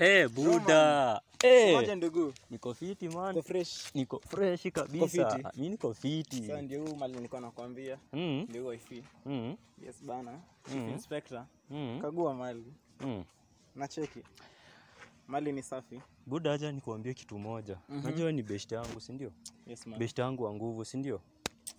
Eh, buda. Eh. ndugu. Niko fiti man. Niko fresh. Niko fresh kabisa. Mimi niko fiti. Sasa ndio huyu mali nilikuwa nakwambia. Mm. Ndio ifi. Mm. Yes bana. Mm. Inspector. Mm. Kagua mali. Mm. Na cheki. Mali ni safi. Buda, aja nikuambie kitu moja. Mm -hmm. Najua ni best yangu, si ndio? Yes man. Best yangu wa nguvu, si ndio?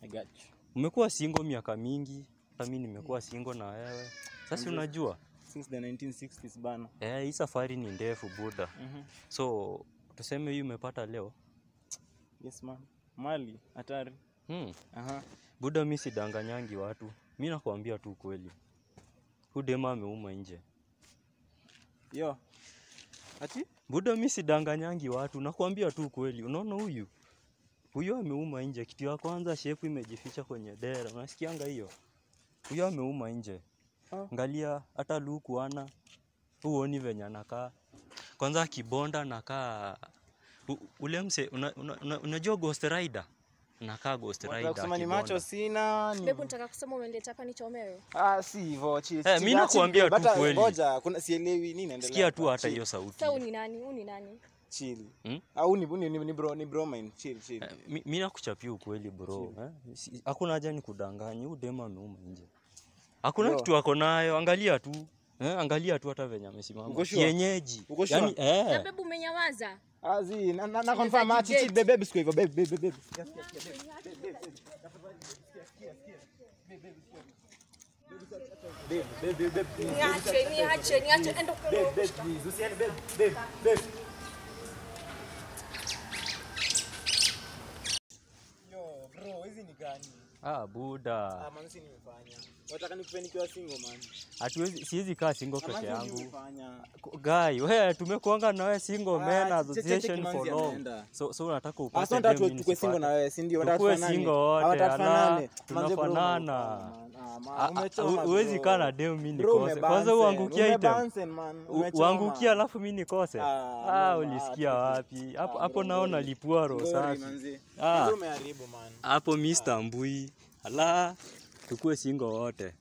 I got you. Umekuwa single miaka mingi, hata mimi nimekuwa single na wewe. Sasa unajua since the 1960s bana. Eh, hii safari ni ndefu buda. Mm -hmm. So tuseme hii umepata leo. Yes man. Mali hatari. Hmm. Aha. Buda, mi sidanganyangi watu, mi nakwambia tu kweli. Hudema ameuma nje yo ati buda, mi sidanganyangi watu, nakwambia tu kweli. Unaona huyu huyo ameuma nje, kitu ya kwanza shepu imejificha kwenye dera, unasikianga hiyo? Huyo ameuma nje. Angalia oh. hata luku hana, huoni venye anakaa. Kwanza akibonda nakaa ule mse unajua Ghost Rider? Nakaa Ghost Rider. Kusema ni macho sina. ni Bebu nataka kusema umenileta hapa nichomewe. Ah, si hivyo. Eh, mimi nakuambia tu kweli. Ngoja, kuna sielewi nini endelea Sikia tu hata hiyo sauti. Sasa ni nani? Huyu ni nani? Chill. Hmm? Au ni, ni, ni, ni bro ni bro mine. Chill chill. mimi eh, nakuchapia ukweli bro. Eh? Hakuna haja nikudanganye. Huyu dema ameuma nje hakuna kitu ako nayo, angalia tu eh, angalia tu hata venye amesimama kienyeji, yani eh. bebe umenyawaza Azi, na na, na confirm attitude babe bebe siku hivyo bebe bebe bebe bebe bebe bebe bebe bebe bebe bebe bebe bebe bebe bebe Ah, buda. Ah, man si nimefanya. Nataka nikupe nikiwa single man. Hatuwezi siwezi kaa single peke ah, yangu. Guy, wewe tumekuanga na wewe single ah, man association for long. So so unataka ah, upate Sasa tunataka tukue single na wewe, si ndio? Tunataka Single wote. Ah, tunafanana. Huwezi kaa na demu mimi nikose. Kwanza uangukia item. Uangukia alafu mimi nikose. Ah, ulisikia wapi? Hapo hapo naona lipuaro sasa. Ah. Hapo mimi ala tukue sii ngo wote